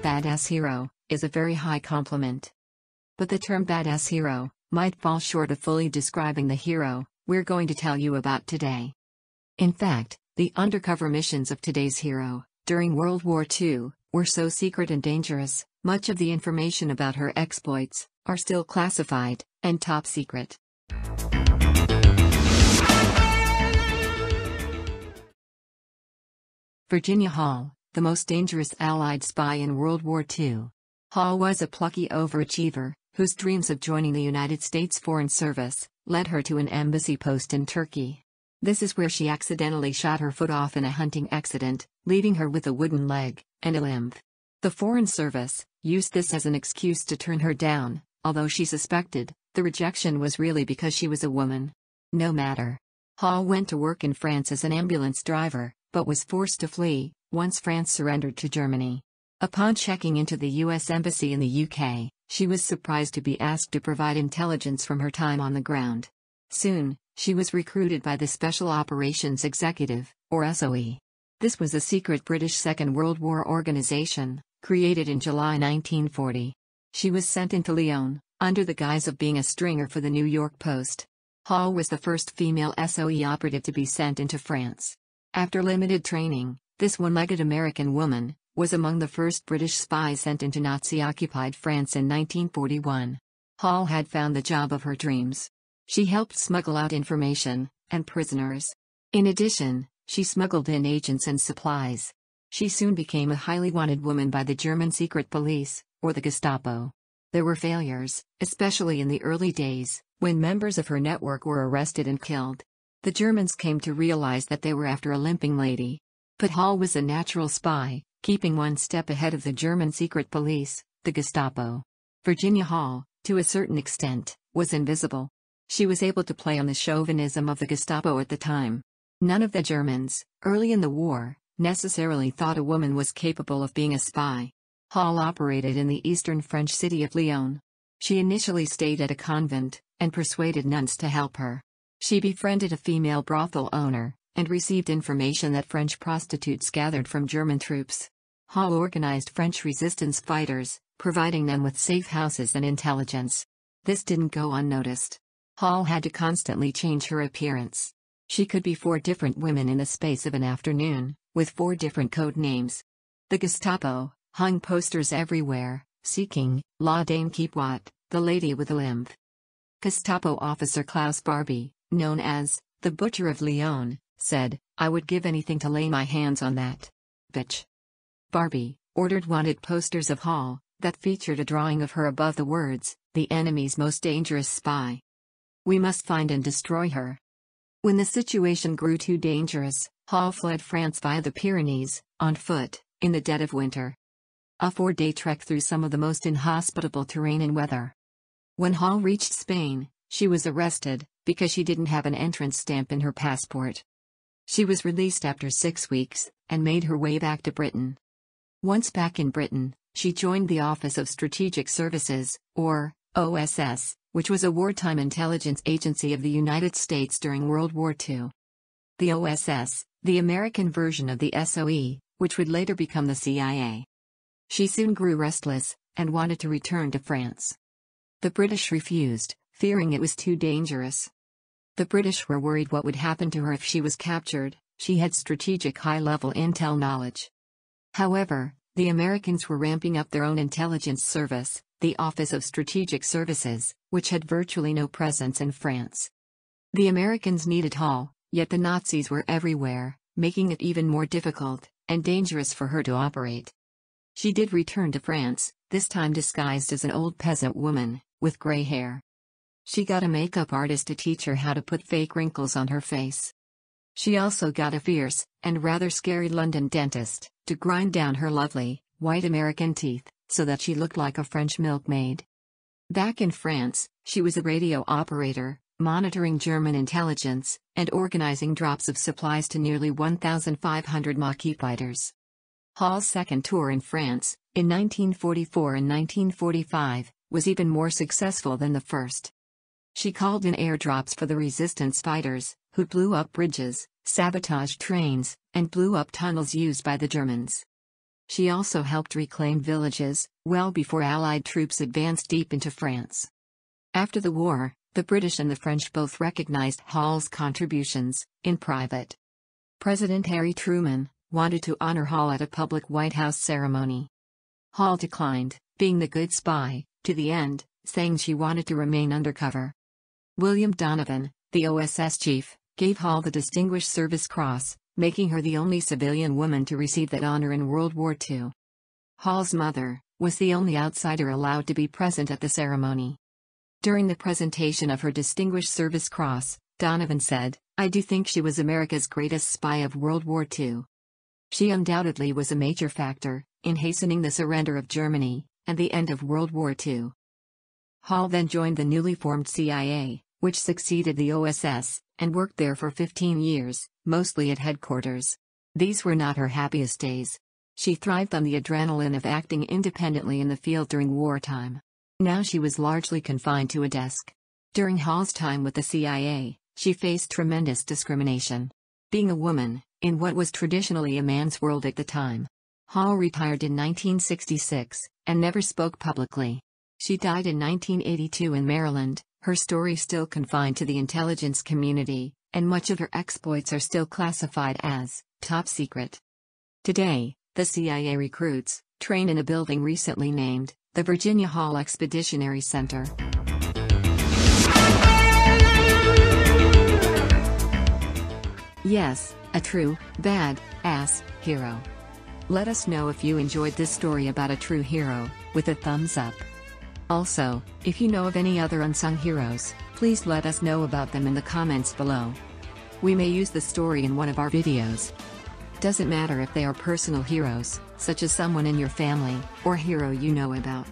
badass hero is a very high compliment. But the term badass hero might fall short of fully describing the hero we're going to tell you about today. In fact, the undercover missions of today's hero during World War II were so secret and dangerous, much of the information about her exploits are still classified and top secret. Virginia Hall, the most dangerous Allied spy in World War II. Hall was a plucky overachiever, whose dreams of joining the United States Foreign Service led her to an embassy post in Turkey. This is where she accidentally shot her foot off in a hunting accident, leaving her with a wooden leg and a limb. The Foreign Service used this as an excuse to turn her down, although she suspected the rejection was really because she was a woman. No matter. Hall went to work in France as an ambulance driver, but was forced to flee once France surrendered to Germany. Upon checking into the U.S. Embassy in the UK, she was surprised to be asked to provide intelligence from her time on the ground. Soon, she was recruited by the Special Operations Executive, or SOE. This was a secret British Second World War organization, created in July 1940. She was sent into Lyon, under the guise of being a stringer for the New York Post. Hall was the first female SOE operative to be sent into France. After limited training, this one-legged American woman was among the first British spies sent into Nazi-occupied France in 1941. Hall had found the job of her dreams. She helped smuggle out information and prisoners. In addition, she smuggled in agents and supplies. She soon became a highly wanted woman by the German secret police, or the Gestapo. There were failures, especially in the early days, when members of her network were arrested and killed. The Germans came to realize that they were after a limping lady. But Hall was a natural spy, keeping one step ahead of the German secret police, the Gestapo. Virginia Hall, to a certain extent, was invisible. She was able to play on the chauvinism of the Gestapo at the time. None of the Germans, early in the war, necessarily thought a woman was capable of being a spy. Hall operated in the eastern French city of Lyon. She initially stayed at a convent, and persuaded nuns to help her. She befriended a female brothel owner, and received information that French prostitutes gathered from German troops. Hall organized French resistance fighters, providing them with safe houses and intelligence. This didn't go unnoticed. Hall had to constantly change her appearance. She could be four different women in the space of an afternoon, with four different code names. The Gestapo hung posters everywhere, seeking La Dame Keep the lady with a limp. Gestapo officer Klaus Barbie, known as the Butcher of Lyon, said, I would give anything to lay my hands on that. Bitch. Barbie ordered wanted posters of Hall that featured a drawing of her above the words, the enemy's most dangerous spy. We must find and destroy her. When the situation grew too dangerous, Hall fled France via the Pyrenees, on foot, in the dead of winter. A four day trek through some of the most inhospitable terrain and weather. When Hall reached Spain, she was arrested, because she didn't have an entrance stamp in her passport. She was released after six weeks and made her way back to Britain. Once back in Britain, she joined the Office of Strategic Services, or OSS, which was a wartime intelligence agency of the United States during World War II. The OSS, the American version of the SOE, which would later become the CIA. She soon grew restless and wanted to return to France. The British refused, fearing it was too dangerous. The British were worried what would happen to her if she was captured, she had strategic high-level intel knowledge. However, the Americans were ramping up their own intelligence service, the Office of Strategic Services, which had virtually no presence in France. The Americans needed Hall, yet the Nazis were everywhere, making it even more difficult and dangerous for her to operate. She did return to France, this time disguised as an old peasant woman, with gray hair. She got a makeup artist to teach her how to put fake wrinkles on her face. She also got a fierce, and rather scary London dentist, to grind down her lovely, white American teeth, so that she looked like a French milkmaid. Back in France, she was a radio operator, monitoring German intelligence, and organizing drops of supplies to nearly 1,500 Maquis fighters. Hall's second tour in France, in 1944 and 1945, was even more successful than the first. She called in airdrops for the resistance fighters, who blew up bridges, sabotaged trains, and blew up tunnels used by the Germans. She also helped reclaim villages, well before Allied troops advanced deep into France. After the war, the British and the French both recognized Hall's contributions, in private. President Harry Truman wanted to honor Hall at a public White House ceremony. Hall declined, being the good spy, to the end, saying she wanted to remain undercover. William Donovan, the OSS chief, gave Hall the Distinguished Service Cross, making her the only civilian woman to receive that honor in World War II. Hall's mother was the only outsider allowed to be present at the ceremony. During the presentation of her Distinguished Service Cross, Donovan said, I do think she was America's greatest spy of World War II. She undoubtedly was a major factor in hastening the surrender of Germany and the end of World War II. Hall then joined the newly formed CIA, which succeeded the OSS, and worked there for 15 years, mostly at headquarters. These were not her happiest days. She thrived on the adrenaline of acting independently in the field during wartime. Now she was largely confined to a desk. During Hall's time with the CIA, she faced tremendous discrimination. Being a woman, in what was traditionally a man's world at the time, Hall retired in 1966 and never spoke publicly. She died in 1982 in Maryland, her story still confined to the intelligence community, and much of her exploits are still classified as top secret. Today, the CIA recruits, train in a building recently named the Virginia Hall Expeditionary Center. Yes, a true, bad, ass, hero. Let us know if you enjoyed this story about a true hero, with a thumbs up. Also, if you know of any other unsung heroes, please let us know about them in the comments below. We may use the story in one of our videos. Doesn't matter if they are personal heroes, such as someone in your family, or hero you know about.